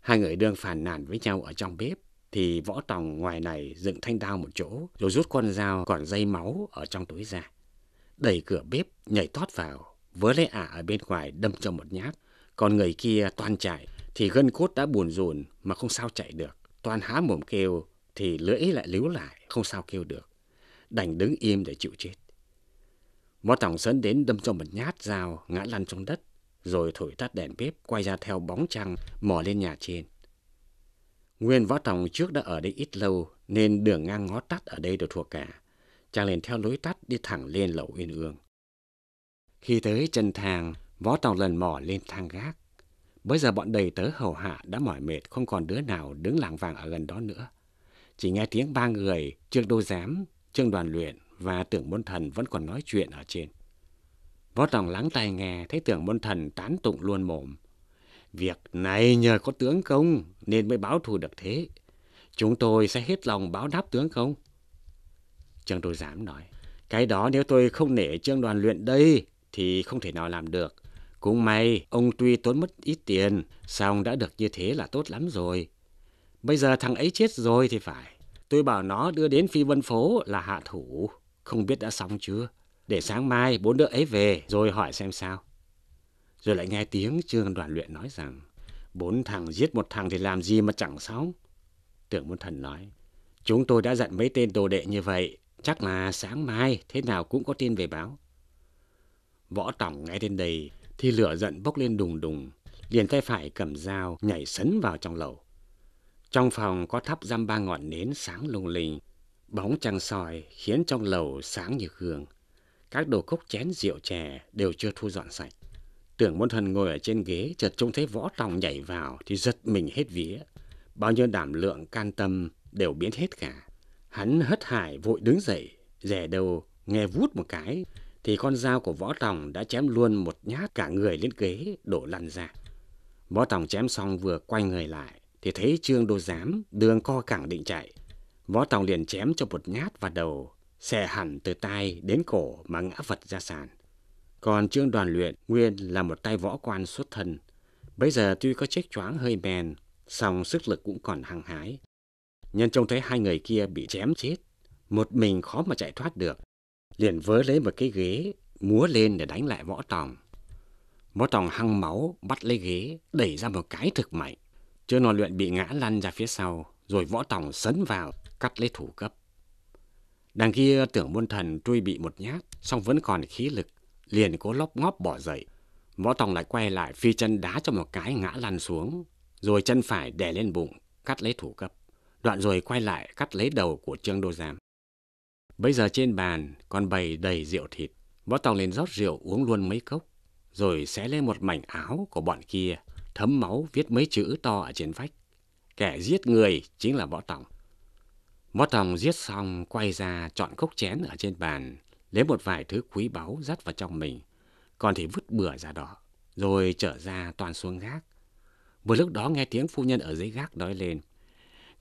Hai người đương phàn nàn với nhau ở trong bếp thì võ tòng ngoài này dựng thanh đao một chỗ rồi rút con dao còn dây máu ở trong túi ra đẩy cửa bếp nhảy thoát vào vớ lấy ả ở bên ngoài đâm cho một nhát còn người kia toàn chạy thì gân cốt đã buồn rùn mà không sao chạy được toàn há mồm kêu thì lưỡi lại líu lại không sao kêu được đành đứng im để chịu chết võ tòng sấn đến đâm cho một nhát dao ngã lăn trong đất rồi thổi tắt đèn bếp quay ra theo bóng trăng mò lên nhà trên. Nguyên võ tòng trước đã ở đây ít lâu nên đường ngang ngó tắt ở đây đều thuộc cả. Chàng liền theo lối tắt đi thẳng lên lầu uyên ương. Khi tới chân thang, võ tòng lần mò lên thang gác. Bây giờ bọn đầy tớ hầu hạ đã mỏi mệt không còn đứa nào đứng làng vàng ở gần đó nữa. Chỉ nghe tiếng ba người, Trương Đô Giám, Trương Đoàn Luyện và Tưởng Môn Thần vẫn còn nói chuyện ở trên. Võ Tòng lắng tai nghe, thấy tưởng môn thần tán tụng luôn mồm. Việc này nhờ có tướng công nên mới báo thù được thế. Chúng tôi sẽ hết lòng báo đáp tướng công. Trương tôi dám nói, cái đó nếu tôi không nể trương đoàn luyện đây thì không thể nào làm được. Cũng may, ông tuy tốn mất ít tiền, xong đã được như thế là tốt lắm rồi. Bây giờ thằng ấy chết rồi thì phải. Tôi bảo nó đưa đến phi vân phố là hạ thủ, không biết đã xong chưa? Để sáng mai bốn đứa ấy về rồi hỏi xem sao. Rồi lại nghe tiếng trương đoàn luyện nói rằng bốn thằng giết một thằng thì làm gì mà chẳng xong. Tưởng môn thần nói chúng tôi đã dặn mấy tên đồ đệ như vậy chắc là sáng mai thế nào cũng có tin về báo. Võ Tổng nghe đến đây thì lửa giận bốc lên đùng đùng liền tay phải cầm dao nhảy sấn vào trong lầu. Trong phòng có thắp răm ba ngọn nến sáng lung linh, bóng trăng sòi khiến trong lầu sáng như gương các đồ cốc chén rượu chè đều chưa thu dọn sạch. Tưởng môn thần ngồi ở trên ghế, chợt trông thấy võ tòng nhảy vào thì giật mình hết vía. Bao nhiêu đảm lượng can tâm đều biến hết cả. Hắn hất hải vội đứng dậy, rẻ đầu, nghe vút một cái, thì con dao của võ tòng đã chém luôn một nhát cả người lên ghế, đổ lăn ra. Võ tòng chém xong vừa quay người lại, thì thấy trương đô giám, đường co cẳng định chạy. Võ tòng liền chém cho một nhát vào đầu, xẻ hẳn từ tay đến cổ mà ngã vật ra sàn. Còn Trương Đoàn Luyện nguyên là một tay võ quan xuất thân. Bây giờ tuy có chết choáng hơi men, song sức lực cũng còn hăng hái. Nhân trông thấy hai người kia bị chém chết, một mình khó mà chạy thoát được. Liền vớ lấy một cái ghế, múa lên để đánh lại võ tòng. Võ tòng hăng máu, bắt lấy ghế, đẩy ra một cái thực mạnh. Trương Đoàn Luyện bị ngã lăn ra phía sau, rồi võ tòng sấn vào, cắt lấy thủ cấp. Đằng kia tưởng môn thần truy bị một nhát, song vẫn còn khí lực, liền cố lóc ngóp bỏ dậy. Võ Tòng lại quay lại phi chân đá cho một cái ngã lăn xuống, rồi chân phải đè lên bụng, cắt lấy thủ cấp. Đoạn rồi quay lại cắt lấy đầu của Trương Đô Giám. Bây giờ trên bàn còn bày đầy rượu thịt. Võ Tòng lên rót rượu uống luôn mấy cốc, rồi xé lên một mảnh áo của bọn kia, thấm máu viết mấy chữ to ở trên vách. Kẻ giết người chính là Võ Tòng. Mó tòng giết xong quay ra chọn cốc chén ở trên bàn, lấy một vài thứ quý báu dắt vào trong mình, còn thì vứt bừa ra đó, rồi trở ra toàn xuống gác. Vừa lúc đó nghe tiếng phu nhân ở dưới gác nói lên,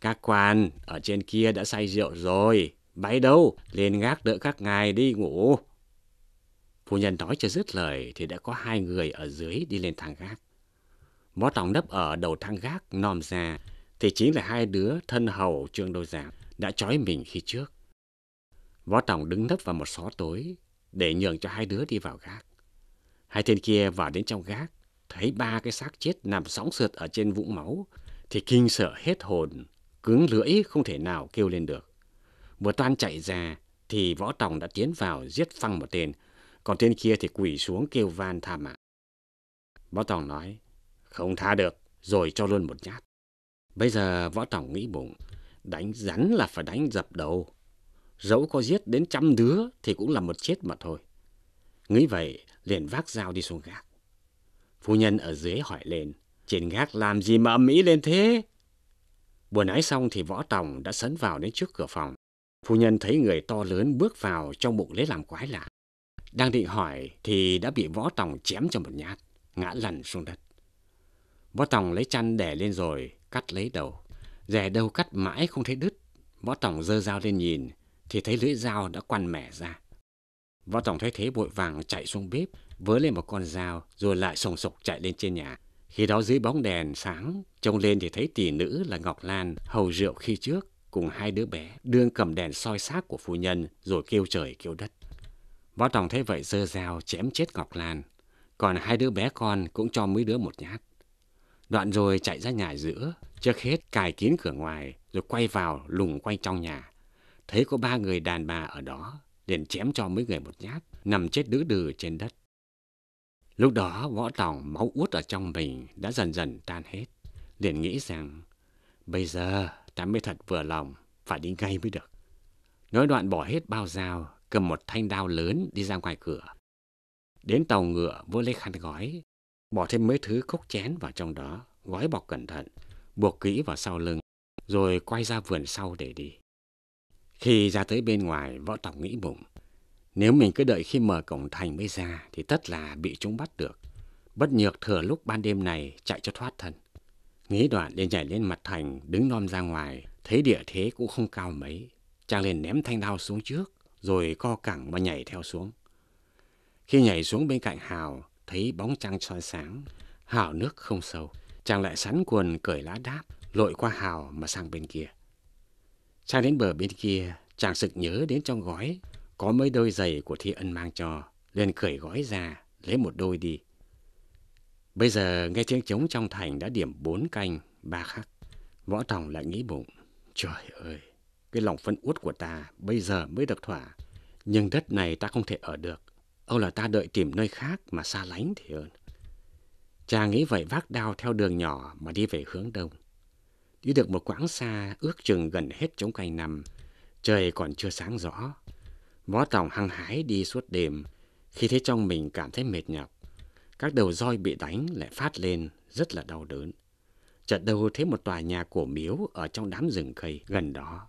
Các quan, ở trên kia đã say rượu rồi, bay đâu, lên gác đỡ các ngài đi ngủ. Phu nhân nói chưa dứt lời thì đã có hai người ở dưới đi lên thang gác. Mó tòng nấp ở đầu thang gác nom ra thì chính là hai đứa thân hầu trương đô giảng đã trói mình khi trước. Võ Tòng đứng nấp vào một xó tối để nhường cho hai đứa đi vào gác. Hai tên kia vào đến trong gác, thấy ba cái xác chết nằm sóng sượt ở trên vũng máu, thì kinh sợ hết hồn, cứng lưỡi không thể nào kêu lên được. Vừa toan chạy ra, thì võ tòng đã tiến vào giết phăng một tên, còn tên kia thì quỳ xuống kêu van tha mạng. Võ tòng nói, không tha được, rồi cho luôn một nhát. Bây giờ võ tòng nghĩ bụng, Đánh rắn là phải đánh dập đầu. Dẫu có giết đến trăm đứa thì cũng là một chết mà thôi. Nghĩ vậy, liền vác dao đi xuống gác. Phu nhân ở dưới hỏi lên, trên gác làm gì mà ầm ĩ lên thế? Buổi nãy xong thì võ tòng đã sấn vào đến trước cửa phòng. Phu nhân thấy người to lớn bước vào trong bụng lấy làm quái lạ. Đang định hỏi thì đã bị võ tòng chém cho một nhát, ngã lăn xuống đất. Võ tòng lấy chăn đè lên rồi, cắt lấy đầu. Rẻ đâu cắt mãi không thấy đứt. Võ Tổng dơ dao lên nhìn, thì thấy lưỡi dao đã quằn mẻ ra. Võ Tổng thấy thế vội vàng chạy xuống bếp, vớ lên một con dao, rồi lại sồng sộc chạy lên trên nhà. Khi đó dưới bóng đèn sáng, trông lên thì thấy tỷ nữ là Ngọc Lan, hầu rượu khi trước, cùng hai đứa bé, đương cầm đèn soi xác của phu nhân, rồi kêu trời kêu đất. Võ Tổng thấy vậy dơ dao chém chết Ngọc Lan, còn hai đứa bé con cũng cho mấy đứa một nhát. Đoạn rồi chạy ra nhà giữa, Trước hết cài kín cửa ngoài rồi quay vào lùng quanh trong nhà. Thấy có ba người đàn bà ở đó, liền chém cho mấy người một nhát, nằm chết đứ đừ trên đất. Lúc đó võ tòng máu út ở trong mình đã dần dần tan hết. Liền nghĩ rằng bây giờ ta mới thật vừa lòng, phải đi ngay mới được. Nói đoạn bỏ hết bao dao, cầm một thanh đao lớn đi ra ngoài cửa. Đến tàu ngựa vô lấy khăn gói, bỏ thêm mấy thứ cốc chén vào trong đó, gói bọc cẩn thận, buộc kỹ vào sau lưng, rồi quay ra vườn sau để đi. Khi ra tới bên ngoài, võ tòng nghĩ bụng. Nếu mình cứ đợi khi mở cổng thành mới ra thì tất là bị chúng bắt được. Bất nhược thừa lúc ban đêm này chạy cho thoát thân. Nghĩ đoạn liền nhảy lên mặt thành, đứng nom ra ngoài, thấy địa thế cũng không cao mấy. Chàng liền ném thanh đao xuống trước, rồi co cẳng mà nhảy theo xuống. Khi nhảy xuống bên cạnh Hào, thấy bóng trăng soi sáng, hào nước không sâu. Chàng lại sắn quần cởi lá đáp, lội qua hào mà sang bên kia. Sang đến bờ bên kia, chàng sực nhớ đến trong gói, có mấy đôi giày của Thi Ân mang cho, liền cởi gói ra, lấy một đôi đi. Bây giờ nghe tiếng trống trong thành đã điểm bốn canh, ba khắc. Võ Tòng lại nghĩ bụng, trời ơi, cái lòng phân uất của ta bây giờ mới được thỏa. Nhưng đất này ta không thể ở được. Âu là ta đợi tìm nơi khác mà xa lánh thì hơn. Chàng nghĩ vậy vác đao theo đường nhỏ mà đi về hướng đông. Đi được một quãng xa, ước chừng gần hết trống cành nằm trời còn chưa sáng rõ. Võ Tòng hăng hái đi suốt đêm, khi thấy trong mình cảm thấy mệt nhọc. Các đầu roi bị đánh lại phát lên, rất là đau đớn. Chợt đầu thấy một tòa nhà cổ miếu ở trong đám rừng cây gần đó.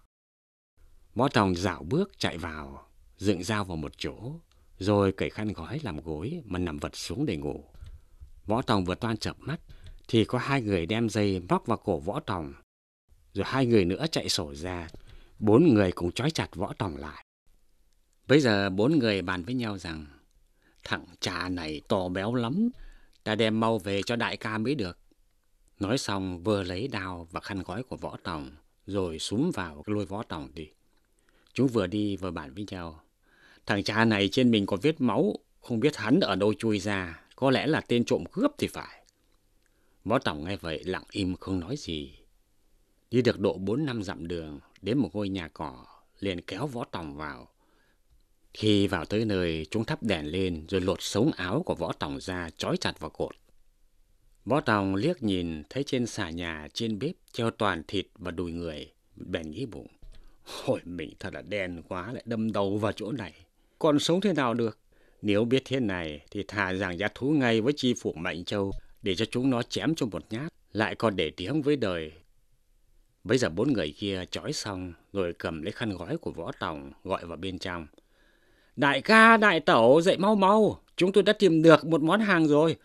Võ Tòng dạo bước chạy vào, dựng dao vào một chỗ, rồi cởi khăn gói làm gối mà nằm vật xuống để ngủ. Võ Tòng vừa toan chợp mắt, thì có hai người đem dây móc vào cổ Võ Tòng. Rồi hai người nữa chạy sổ ra, bốn người cùng trói chặt Võ Tòng lại. Bây giờ bốn người bàn với nhau rằng, thằng cha này to béo lắm, ta đem mau về cho đại ca mới được. Nói xong vừa lấy đao và khăn gói của Võ Tòng, rồi súng vào lôi Võ Tòng đi. Chúng vừa đi vừa bàn với nhau. Thằng cha này trên mình còn vết máu, không biết hắn ở đâu chui ra. Có lẽ là tên trộm cướp thì phải. Võ Tổng nghe vậy lặng im không nói gì. Đi được độ 4 năm dặm đường, đến một ngôi nhà cỏ, liền kéo Võ Tổng vào. Khi vào tới nơi, chúng thắp đèn lên rồi lột sống áo của Võ Tổng ra trói chặt vào cột. Võ Tòng liếc nhìn thấy trên xà nhà trên bếp treo toàn thịt và đùi người, bèn nghĩ bụng. Hồi mình thật là đen quá lại đâm đầu vào chỗ này. Còn sống thế nào được? Nếu biết thế này thì thà rằng giá thú ngay với chi phủ Mạnh Châu để cho chúng nó chém cho một nhát, lại còn để tiếng với đời. Bây giờ bốn người kia trói xong rồi cầm lấy khăn gói của võ tòng gọi vào bên trong. Đại ca, đại tẩu, dậy mau mau, chúng tôi đã tìm được một món hàng rồi.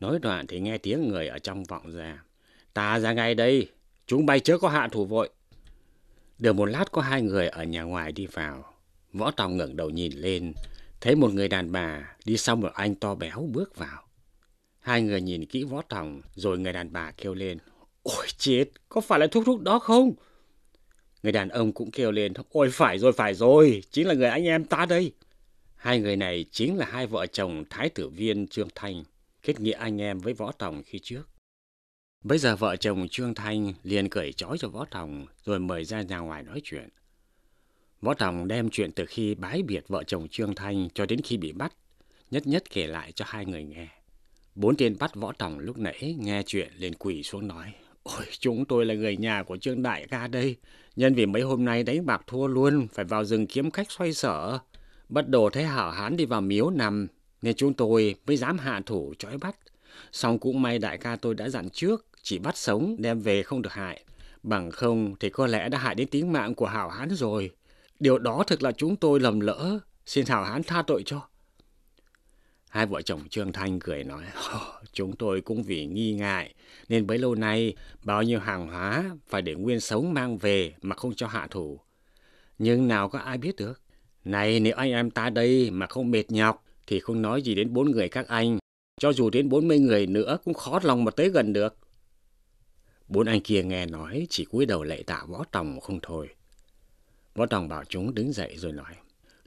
Nói đoạn thì nghe tiếng người ở trong vọng ra. Ta ra ngay đây, chúng bay chớ có hạ thủ vội. Được một lát có hai người ở nhà ngoài đi vào. Võ Tòng ngẩng đầu nhìn lên Thấy một người đàn bà đi sau một anh to béo bước vào. Hai người nhìn kỹ võ tòng rồi người đàn bà kêu lên. Ôi chết, có phải là thuốc thuốc đó không? Người đàn ông cũng kêu lên. Ôi phải rồi, phải rồi, chính là người anh em ta đây. Hai người này chính là hai vợ chồng Thái tử Viên Trương Thanh, kết nghĩa anh em với Võ Tòng khi trước. Bây giờ vợ chồng Trương Thanh liền cởi trói cho Võ Tòng rồi mời ra nhà ngoài nói chuyện. Võ Tòng đem chuyện từ khi bái biệt vợ chồng Trương Thanh cho đến khi bị bắt, nhất nhất kể lại cho hai người nghe. Bốn tên bắt Võ Tòng lúc nãy nghe chuyện liền quỳ xuống nói, Ôi, chúng tôi là người nhà của Trương Đại ca đây, nhân vì mấy hôm nay đánh bạc thua luôn, phải vào rừng kiếm khách xoay sở. Bất đồ thấy hảo hán đi vào miếu nằm, nên chúng tôi mới dám hạ thủ trói bắt. Xong cũng may đại ca tôi đã dặn trước, chỉ bắt sống đem về không được hại. Bằng không thì có lẽ đã hại đến tính mạng của hảo hán rồi. Điều đó thực là chúng tôi lầm lỡ, xin Hảo Hán tha tội cho. Hai vợ chồng Trương Thanh cười nói, chúng tôi cũng vì nghi ngại, nên bấy lâu nay bao nhiêu hàng hóa phải để nguyên sống mang về mà không cho hạ thủ. Nhưng nào có ai biết được. Này nếu anh em ta đây mà không mệt nhọc thì không nói gì đến bốn người các anh. Cho dù đến bốn mươi người nữa cũng khó lòng mà tới gần được. Bốn anh kia nghe nói chỉ cúi đầu lệ tạ võ tòng không thôi. Võ Tòng bảo chúng đứng dậy rồi nói,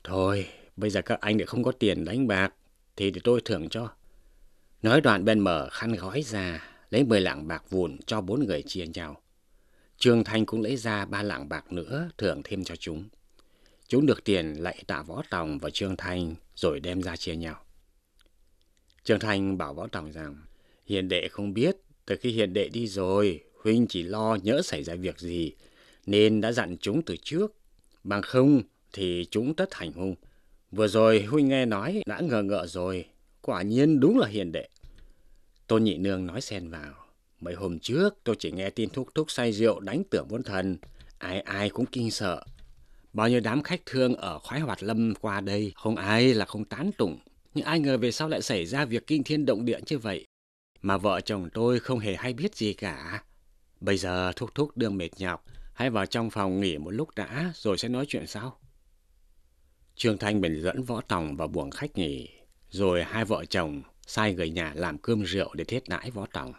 Thôi, bây giờ các anh lại không có tiền đánh bạc, thì để tôi thưởng cho. Nói đoạn bên mở khăn gói ra, lấy 10 lạng bạc vụn cho bốn người chia nhau. Trương Thanh cũng lấy ra ba lạng bạc nữa thưởng thêm cho chúng. Chúng được tiền lại tạ Võ Tòng và Trương Thanh rồi đem ra chia nhau. Trương Thanh bảo Võ Tòng rằng, Hiện đệ không biết, từ khi hiện đệ đi rồi, huynh chỉ lo nhỡ xảy ra việc gì, nên đã dặn chúng từ trước Bằng không thì chúng tất hành hung. Vừa rồi Huynh nghe nói đã ngờ ngợ rồi, quả nhiên đúng là hiền đệ. Tôn Nhị Nương nói xen vào. Mấy hôm trước tôi chỉ nghe tin thúc thúc say rượu đánh tưởng bốn thần, ai ai cũng kinh sợ. Bao nhiêu đám khách thương ở khoái hoạt lâm qua đây, không ai là không tán tụng. Nhưng ai ngờ về sau lại xảy ra việc kinh thiên động địa như vậy. Mà vợ chồng tôi không hề hay biết gì cả. Bây giờ thúc thúc đương mệt nhọc, Hãy vào trong phòng nghỉ một lúc đã rồi sẽ nói chuyện sau. Trương Thanh bình dẫn Võ Tòng vào buồng khách nghỉ, rồi hai vợ chồng sai người nhà làm cơm rượu để thiết nãi Võ Tòng.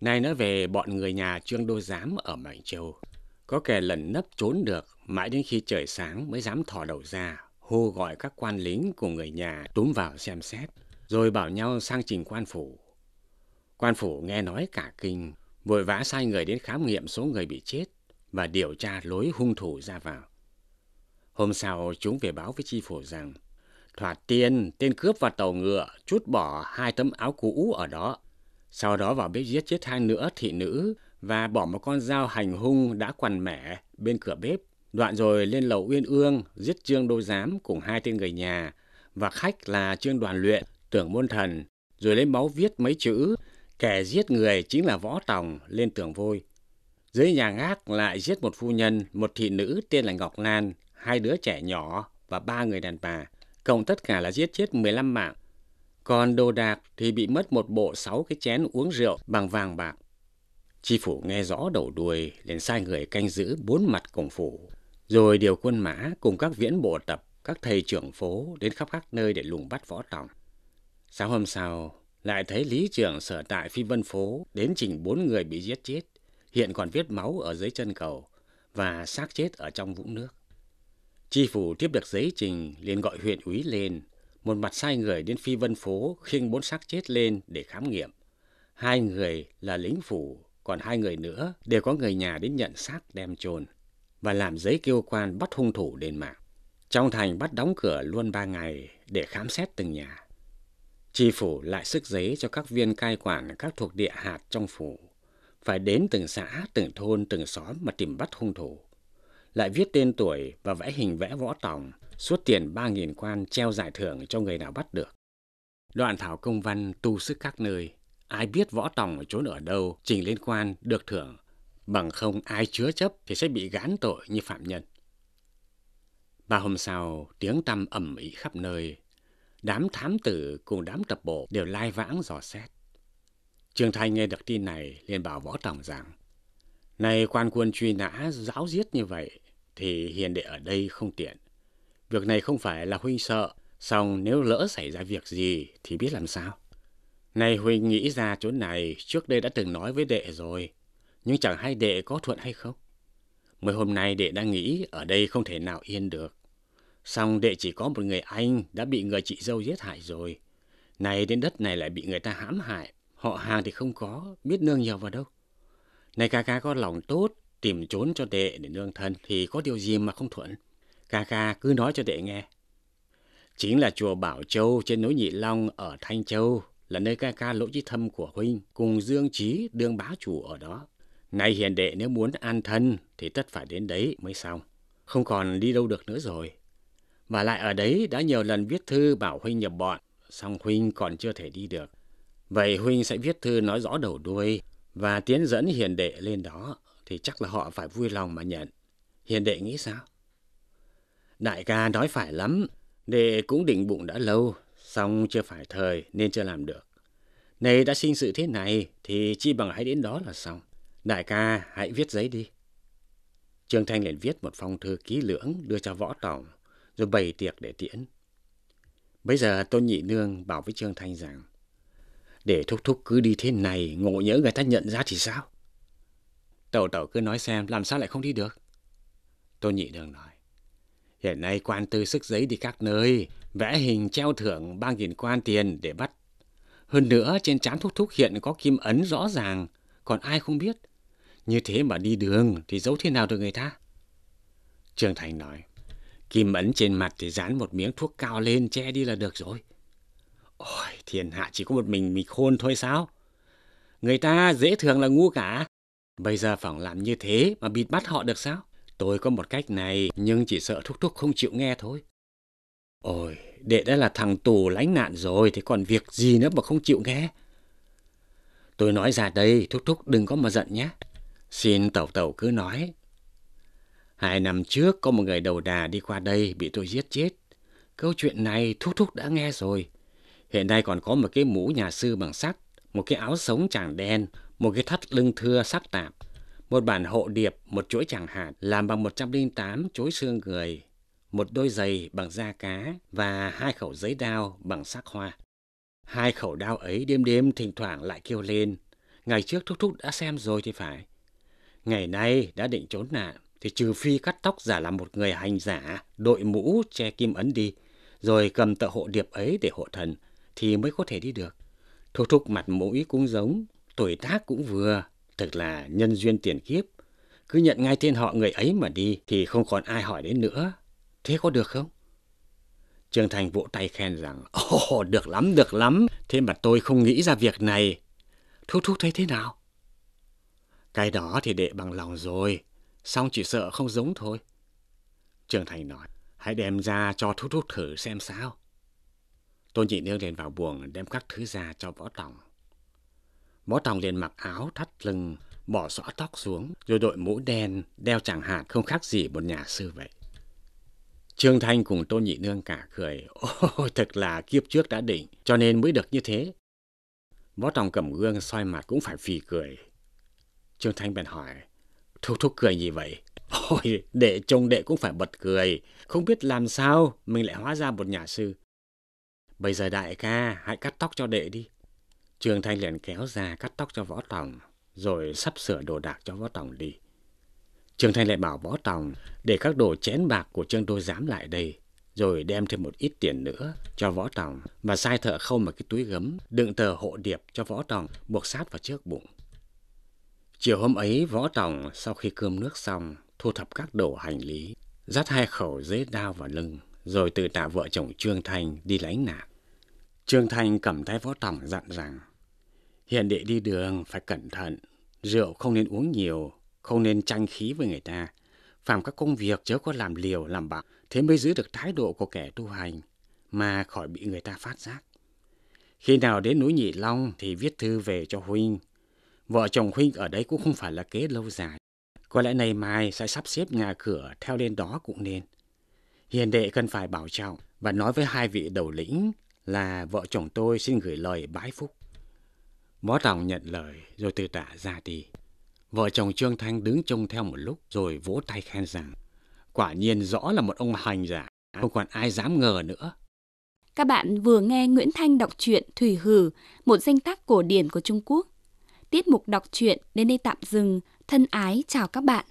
Nay nói về bọn người nhà Trương Đô Giám ở Mạnh Châu, có kẻ lần nấp trốn được mãi đến khi trời sáng mới dám thò đầu ra, hô gọi các quan lính của người nhà túm vào xem xét, rồi bảo nhau sang trình quan phủ. Quan phủ nghe nói cả kinh, vội vã sai người đến khám nghiệm số người bị chết và điều tra lối hung thủ ra vào. Hôm sau, chúng về báo với chi phủ rằng, Thoạt tiên, tên cướp và tàu ngựa chút bỏ hai tấm áo cũ ở đó. Sau đó vào bếp giết chết hai nữa thị nữ và bỏ một con dao hành hung đã quằn mẻ bên cửa bếp. Đoạn rồi lên lầu Uyên Ương giết Trương Đô Giám cùng hai tên người nhà và khách là Trương Đoàn Luyện, tưởng môn thần, rồi lấy máu viết mấy chữ Kẻ giết người chính là Võ Tòng lên tường vôi. Dưới nhà gác lại giết một phu nhân, một thị nữ tên là Ngọc Lan, hai đứa trẻ nhỏ và ba người đàn bà. Cộng tất cả là giết chết 15 mạng. Còn đồ đạc thì bị mất một bộ sáu cái chén uống rượu bằng vàng bạc. tri phủ nghe rõ đầu đuôi, liền sai người canh giữ bốn mặt cổng phủ. Rồi điều quân mã cùng các viễn bộ tập, các thầy trưởng phố đến khắp các nơi để lùng bắt võ tòng. Sáng hôm sau, lại thấy lý trưởng sở tại phi vân phố đến trình bốn người bị giết chết, hiện còn viết máu ở dưới chân cầu và xác chết ở trong vũng nước. tri phủ tiếp được giấy trình liền gọi huyện úy lên, một mặt sai người đến phi vân phố khiêng bốn xác chết lên để khám nghiệm. Hai người là lính phủ, còn hai người nữa đều có người nhà đến nhận xác đem chôn và làm giấy kêu quan bắt hung thủ đền mạng. Trong thành bắt đóng cửa luôn ba ngày để khám xét từng nhà. Chi phủ lại sức giấy cho các viên cai quản các thuộc địa hạt trong phủ, phải đến từng xã, từng thôn, từng xóm mà tìm bắt hung thủ. Lại viết tên tuổi và vẽ hình vẽ võ tòng, suốt tiền 3.000 quan treo giải thưởng cho người nào bắt được. Đoạn thảo công văn tu sức các nơi, ai biết võ tòng trốn ở đâu trình lên quan được thưởng, bằng không ai chứa chấp thì sẽ bị gán tội như phạm nhân. Ba hôm sau, tiếng tăm ẩm ĩ khắp nơi, đám thám tử cùng đám tập bộ đều lai vãng dò xét. Trường Thanh nghe được tin này liền bảo võ tổng rằng Này quan quân truy nã giáo giết như vậy thì hiền đệ ở đây không tiện. Việc này không phải là huynh sợ, song nếu lỡ xảy ra việc gì thì biết làm sao. Này huynh nghĩ ra chỗ này trước đây đã từng nói với đệ rồi, nhưng chẳng hay đệ có thuận hay không. Mới hôm nay đệ đang nghĩ ở đây không thể nào yên được. Xong đệ chỉ có một người anh đã bị người chị dâu giết hại rồi. Này đến đất này lại bị người ta hãm hại. Họ hàng thì không có, biết nương nhờ vào đâu. Này ca ca có lòng tốt, tìm trốn cho đệ để nương thân thì có điều gì mà không thuận. Ca ca cứ nói cho đệ nghe. Chính là chùa Bảo Châu trên núi Nhị Long ở Thanh Châu là nơi ca ca lỗ chí thâm của huynh cùng Dương chí đương bá chủ ở đó. Nay hiền đệ nếu muốn an thân thì tất phải đến đấy mới xong. Không còn đi đâu được nữa rồi. Và lại ở đấy đã nhiều lần viết thư bảo Huynh nhập bọn, song Huynh còn chưa thể đi được. Vậy Huynh sẽ viết thư nói rõ đầu đuôi và tiến dẫn hiền đệ lên đó, thì chắc là họ phải vui lòng mà nhận. Hiền đệ nghĩ sao? Đại ca nói phải lắm, đệ cũng định bụng đã lâu, song chưa phải thời nên chưa làm được. Này đã sinh sự thế này thì chi bằng hãy đến đó là xong. Đại ca hãy viết giấy đi. Trương Thanh liền viết một phong thư ký lưỡng đưa cho võ tổng rồi bày tiệc để tiễn. Bây giờ Tôn Nhị Nương bảo với Trương Thanh rằng, để thúc thúc cứ đi thế này, ngộ nhớ người ta nhận ra thì sao? Tẩu tẩu cứ nói xem làm sao lại không đi được. Tôn Nhị Nương nói, hiện nay quan tư sức giấy đi các nơi, vẽ hình treo thưởng ba nghìn quan tiền để bắt. Hơn nữa trên trán thúc thúc hiện có kim ấn rõ ràng, còn ai không biết. Như thế mà đi đường thì giấu thế nào được người ta? Trương Thành nói, Kim ấn trên mặt thì dán một miếng thuốc cao lên che đi là được rồi. Ôi, thiên hạ chỉ có một mình mình khôn thôi sao? Người ta dễ thường là ngu cả. Bây giờ phỏng làm như thế mà bịt bắt họ được sao? Tôi có một cách này nhưng chỉ sợ thúc thúc không chịu nghe thôi. Ôi, đệ đã là thằng tù lánh nạn rồi thì còn việc gì nữa mà không chịu nghe. Tôi nói ra đây, thúc thúc đừng có mà giận nhé. Xin tẩu tẩu cứ nói, Hai năm trước có một người đầu đà đi qua đây bị tôi giết chết. Câu chuyện này Thúc Thúc đã nghe rồi. Hiện nay còn có một cái mũ nhà sư bằng sắt, một cái áo sống chàng đen, một cái thắt lưng thưa sắc tạp, một bản hộ điệp, một chuỗi chẳng hạt làm bằng 108 chuỗi xương người, một đôi giày bằng da cá và hai khẩu giấy đao bằng sắc hoa. Hai khẩu đao ấy đêm đêm thỉnh thoảng lại kêu lên. Ngày trước Thúc Thúc đã xem rồi thì phải. Ngày nay đã định trốn nạn thì trừ phi cắt tóc giả làm một người hành giả, đội mũ che kim ấn đi, rồi cầm tợ hộ điệp ấy để hộ thần, thì mới có thể đi được. Thu thúc mặt mũi cũng giống, tuổi tác cũng vừa, thật là nhân duyên tiền kiếp. Cứ nhận ngay tên họ người ấy mà đi thì không còn ai hỏi đến nữa. Thế có được không? Trương Thành vỗ tay khen rằng, Ồ, oh, được lắm, được lắm, thế mà tôi không nghĩ ra việc này. Thúc thúc thấy thế nào? Cái đó thì đệ bằng lòng rồi, Xong chỉ sợ không giống thôi. Trường Thành nói, hãy đem ra cho thúc thúc thử xem sao. Tôi nhị nương liền vào buồng đem các thứ ra cho võ tòng. Võ tòng liền mặc áo thắt lưng, bỏ xõa tóc xuống, rồi đội mũ đen, đeo chẳng hạt không khác gì một nhà sư vậy. Trương Thanh cùng Tôn Nhị Nương cả cười. Ôi, thật là kiếp trước đã định, cho nên mới được như thế. Võ Tòng cầm gương soi mặt cũng phải phì cười. Trương Thanh bèn hỏi, Thúc thúc cười gì vậy? Ôi, đệ chồng đệ cũng phải bật cười. Không biết làm sao mình lại hóa ra một nhà sư. Bây giờ đại ca, hãy cắt tóc cho đệ đi. Trường Thanh liền kéo ra cắt tóc cho Võ Tòng, rồi sắp sửa đồ đạc cho Võ Tòng đi. Trường Thanh lại bảo Võ Tòng để các đồ chén bạc của Trương Đô dám lại đây, rồi đem thêm một ít tiền nữa cho Võ Tòng và sai thợ khâu một cái túi gấm đựng tờ hộ điệp cho Võ Tòng buộc sát vào trước bụng. Chiều hôm ấy, Võ Tòng sau khi cơm nước xong, thu thập các đồ hành lý, dắt hai khẩu dế đao vào lưng, rồi tự tạ vợ chồng Trương Thanh đi lánh nạn. Trương Thanh cầm tay Võ Tòng dặn rằng, hiện đệ đi đường phải cẩn thận, rượu không nên uống nhiều, không nên tranh khí với người ta. Phạm các công việc chớ có làm liều, làm bạc, thế mới giữ được thái độ của kẻ tu hành, mà khỏi bị người ta phát giác. Khi nào đến núi Nhị Long thì viết thư về cho Huynh, Vợ chồng Huynh ở đấy cũng không phải là kế lâu dài. Có lẽ này mai sẽ sắp xếp nhà cửa theo lên đó cũng nên. Hiền đệ cần phải bảo trọng và nói với hai vị đầu lĩnh là vợ chồng tôi xin gửi lời bái phúc. Bó Tòng nhận lời rồi từ tả ra đi. Vợ chồng Trương Thanh đứng trông theo một lúc rồi vỗ tay khen rằng quả nhiên rõ là một ông hành giả, không còn ai dám ngờ nữa. Các bạn vừa nghe Nguyễn Thanh đọc truyện Thủy Hử, một danh tác cổ điển của Trung Quốc. Tiết mục đọc truyện đến đây tạm dừng. Thân ái chào các bạn.